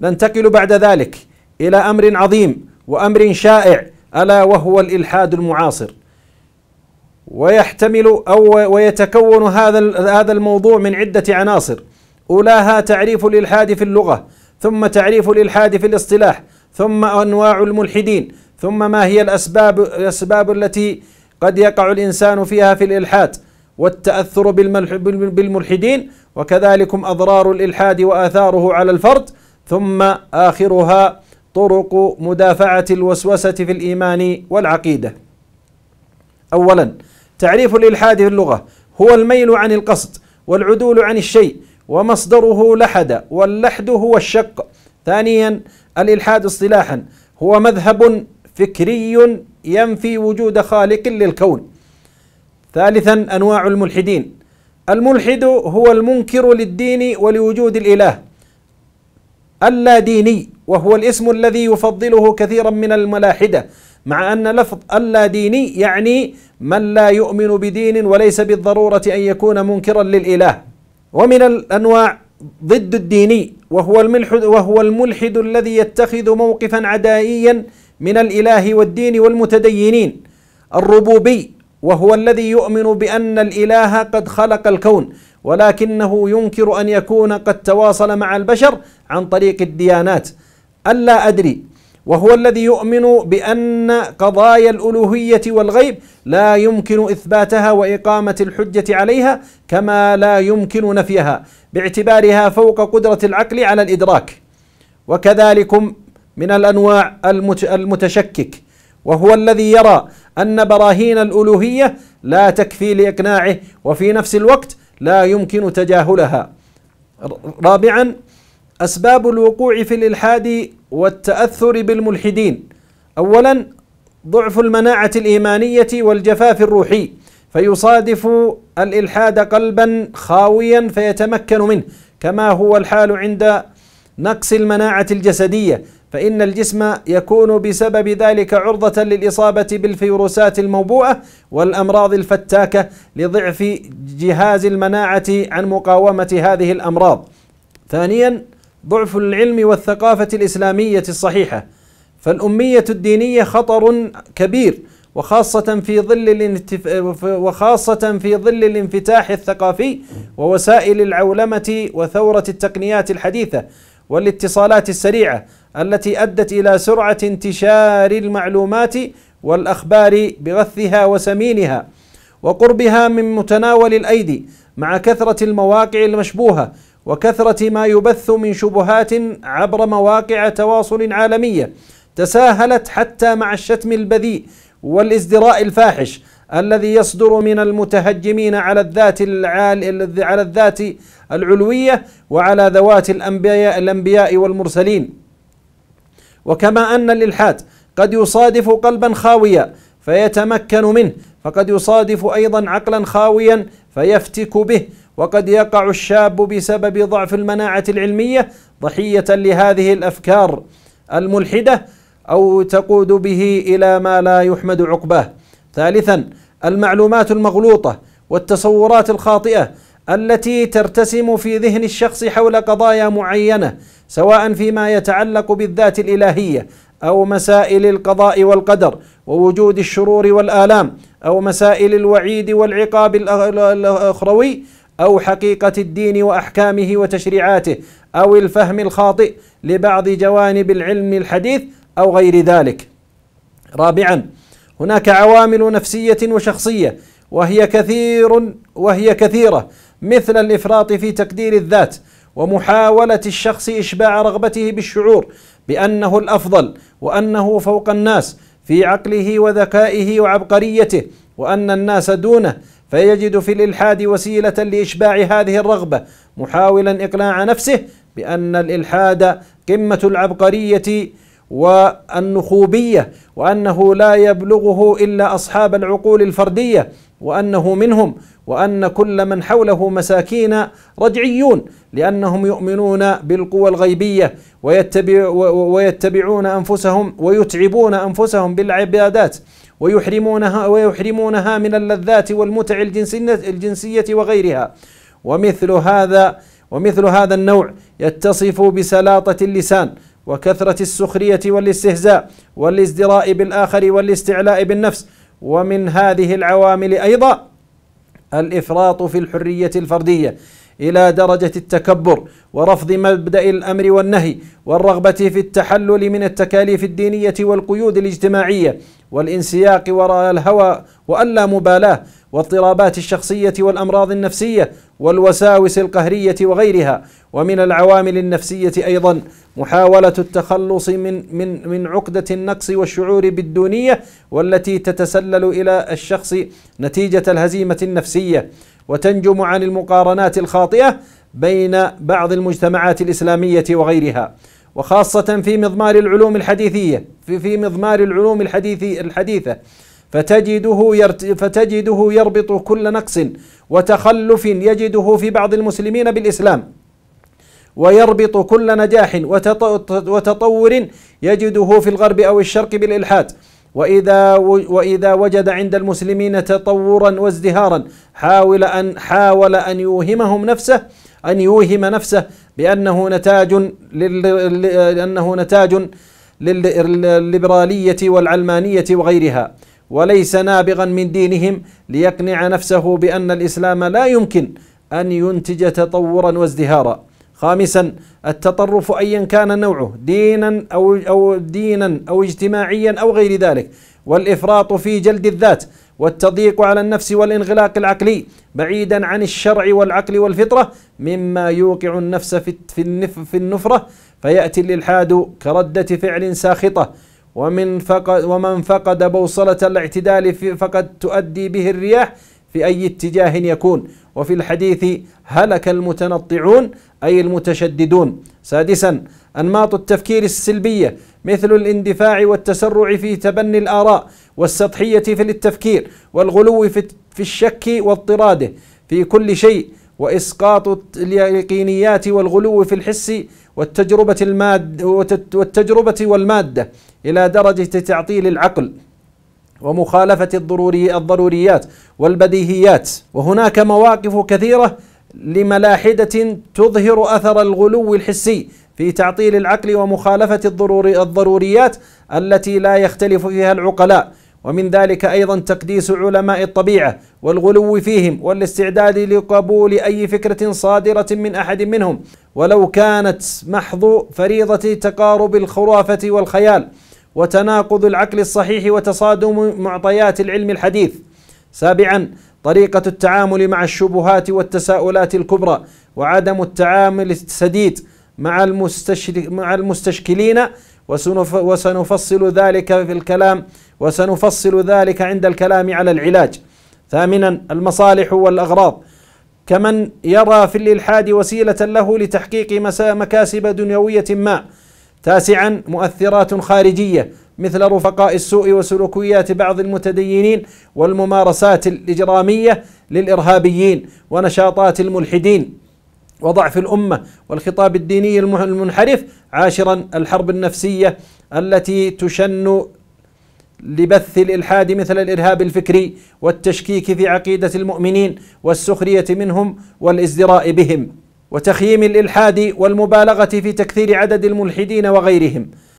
ننتقل بعد ذلك الى امر عظيم وامر شائع الا وهو الالحاد المعاصر ويحتمل او ويتكون هذا هذا الموضوع من عده عناصر اولاها تعريف الالحاد في اللغه ثم تعريف الالحاد في الاصطلاح ثم انواع الملحدين ثم ما هي الاسباب الاسباب التي قد يقع الانسان فيها في الالحاد والتاثر بالملحدين وكذلك اضرار الالحاد واثاره على الفرد ثم آخرها طرق مدافعة الوسوسة في الإيمان والعقيدة أولا تعريف الإلحاد في اللغة هو الميل عن القصد والعدول عن الشيء ومصدره لحد واللحد هو الشق ثانيا الإلحاد اصطلاحا هو مذهب فكري ينفي وجود خالق للكون ثالثا أنواع الملحدين الملحد هو المنكر للدين ولوجود الإله اللاديني وهو الاسم الذي يفضله كثيرا من الملاحدة مع أن لفظ اللاديني يعني من لا يؤمن بدين وليس بالضرورة أن يكون منكرا للإله ومن الأنواع ضد الديني وهو الملحد وهو الملحد الذي يتخذ موقفا عدائيا من الإله والدين والمتدينين الربوبي وهو الذي يؤمن بأن الإله قد خلق الكون ولكنه ينكر أن يكون قد تواصل مع البشر عن طريق الديانات ألا أدري وهو الذي يؤمن بأن قضايا الألوهية والغيب لا يمكن إثباتها وإقامة الحجة عليها كما لا يمكن نفيها باعتبارها فوق قدرة العقل على الإدراك وكذلكم من الأنواع المتشكك وهو الذي يرى أن براهين الألوهية لا تكفي لإقناعه وفي نفس الوقت لا يمكن تجاهلها رابعا أسباب الوقوع في الإلحاد والتأثر بالملحدين أولا ضعف المناعة الإيمانية والجفاف الروحي فيصادف الإلحاد قلبا خاويا فيتمكن منه كما هو الحال عند نقص المناعة الجسدية فإن الجسم يكون بسبب ذلك عرضة للإصابة بالفيروسات الموبوءة والأمراض الفتاكة لضعف جهاز المناعة عن مقاومة هذه الأمراض. ثانيا ضعف العلم والثقافة الإسلامية الصحيحة فالأمية الدينية خطر كبير وخاصة في ظل الانتف... وخاصة في ظل الانفتاح الثقافي ووسائل العولمة وثورة التقنيات الحديثة والاتصالات السريعه التي ادت الى سرعه انتشار المعلومات والاخبار بغثها وسمينها وقربها من متناول الايدي مع كثره المواقع المشبوهه وكثره ما يبث من شبهات عبر مواقع تواصل عالميه تساهلت حتى مع الشتم البذيء والازدراء الفاحش الذي يصدر من المتهجمين على الذات العال على الذات العلويه وعلى ذوات الانبياء الانبياء والمرسلين وكما ان الالحاد قد يصادف قلبا خاويا فيتمكن منه فقد يصادف ايضا عقلا خاويا فيفتك به وقد يقع الشاب بسبب ضعف المناعه العلميه ضحيه لهذه الافكار الملحده او تقود به الى ما لا يحمد عقباه ثالثا المعلومات المغلوطه والتصورات الخاطئه التي ترتسم في ذهن الشخص حول قضايا معينه سواء فيما يتعلق بالذات الالهيه او مسائل القضاء والقدر ووجود الشرور والالام او مسائل الوعيد والعقاب الاخروي او حقيقه الدين واحكامه وتشريعاته او الفهم الخاطئ لبعض جوانب العلم الحديث او غير ذلك رابعا هناك عوامل نفسية وشخصية وهي كثير وهي كثيرة مثل الإفراط في تقدير الذات ومحاولة الشخص إشباع رغبته بالشعور بأنه الأفضل وأنه فوق الناس في عقله وذكائه وعبقريته وأن الناس دونه فيجد في الإلحاد وسيلة لإشباع هذه الرغبة محاولا إقناع نفسه بأن الإلحاد قمة العبقرية والنخوبية وأنه لا يبلغه إلا أصحاب العقول الفردية وأنه منهم وأن كل من حوله مساكين رجعيون لأنهم يؤمنون بالقوى الغيبية ويتبع ويتبعون أنفسهم ويتعبون أنفسهم بالعبادات ويحرمونها ويحرمونها من اللذات والمتع الجنسية وغيرها ومثل هذا ومثل هذا النوع يتصف بسلاطة اللسان وكثرة السخرية والاستهزاء والازدراء بالآخر والاستعلاء بالنفس ومن هذه العوامل أيضا الإفراط في الحرية الفردية إلى درجة التكبر ورفض مبدأ الأمر والنهي والرغبة في التحلل من التكاليف الدينية والقيود الاجتماعية والانسياق وراء الهوى وألا مبالاة واضطرابات الشخصية والأمراض النفسية والوساوس القهرية وغيرها ومن العوامل النفسية أيضا محاولة التخلص من من من عقدة النقص والشعور بالدونية والتي تتسلل إلى الشخص نتيجة الهزيمة النفسية وتنجم عن المقارنات الخاطئه بين بعض المجتمعات الاسلاميه وغيرها وخاصه في مضمار العلوم الحديثيه في في مضمار العلوم الحديثي الحديثه فتجده يرت... فتجده يربط كل نقص وتخلف يجده في بعض المسلمين بالاسلام ويربط كل نجاح وتطور يجده في الغرب او الشرق بالالحاد وإذا وإذا وجد عند المسلمين تطورا وازدهارا حاول أن حاول أن يوهمهم نفسه أن يوهم نفسه بأنه نتاج أنه نتاج للليبرالية والعلمانية وغيرها وليس نابغا من دينهم ليقنع نفسه بأن الإسلام لا يمكن أن ينتج تطورا وازدهارا خامسا التطرف أيا كان نوعه دينا أو, أو دينا أو اجتماعيا أو غير ذلك والإفراط في جلد الذات والتضييق على النفس والانغلاق العقلي بعيدا عن الشرع والعقل والفطرة مما يوقع النفس في, في النفرة فيأتي الإلحاد كردة فعل ساخطة ومن فقد ومن فقد بوصلة الاعتدال فقد تؤدي به الرياح في أي اتجاه يكون وفي الحديث هلك المتنطعون أي المتشددون سادسا أنماط التفكير السلبية مثل الاندفاع والتسرع في تبني الآراء والسطحية في التفكير والغلو في الشك واضطراده في كل شيء وإسقاط اليقينيات والغلو في الحس والتجربة المادة والتجربة والمادة إلى درجة تعطيل العقل ومخالفة الضروري الضروريات والبديهيات وهناك مواقف كثيرة لملاحدة تظهر أثر الغلو الحسي في تعطيل العقل ومخالفة الضروري الضروريات التي لا يختلف فيها العقلاء ومن ذلك أيضا تقديس علماء الطبيعة والغلو فيهم والاستعداد لقبول أي فكرة صادرة من أحد منهم ولو كانت محض فريضة تقارب الخرافة والخيال وتناقض العقل الصحيح وتصادم معطيات العلم الحديث سابعا طريقة التعامل مع الشبهات والتساؤلات الكبرى وعدم التعامل السديد مع مع المستشكلين وسنفصل ذلك في الكلام وسنفصل ذلك عند الكلام على العلاج. ثامنا المصالح والاغراض كمن يرى في الالحاد وسيله له لتحقيق مكاسب دنيويه ما تاسعا مؤثرات خارجية مثل رفقاء السوء وسلوكيات بعض المتدينين والممارسات الإجرامية للإرهابيين ونشاطات الملحدين وضعف الأمة والخطاب الديني المنحرف عاشرا الحرب النفسية التي تشن لبث الالحاد مثل الارهاب الفكري والتشكيك في عقيده المؤمنين والسخريه منهم والازدراء بهم وتخييم الإلحاد والمبالغة في تكثير عدد الملحدين وغيرهم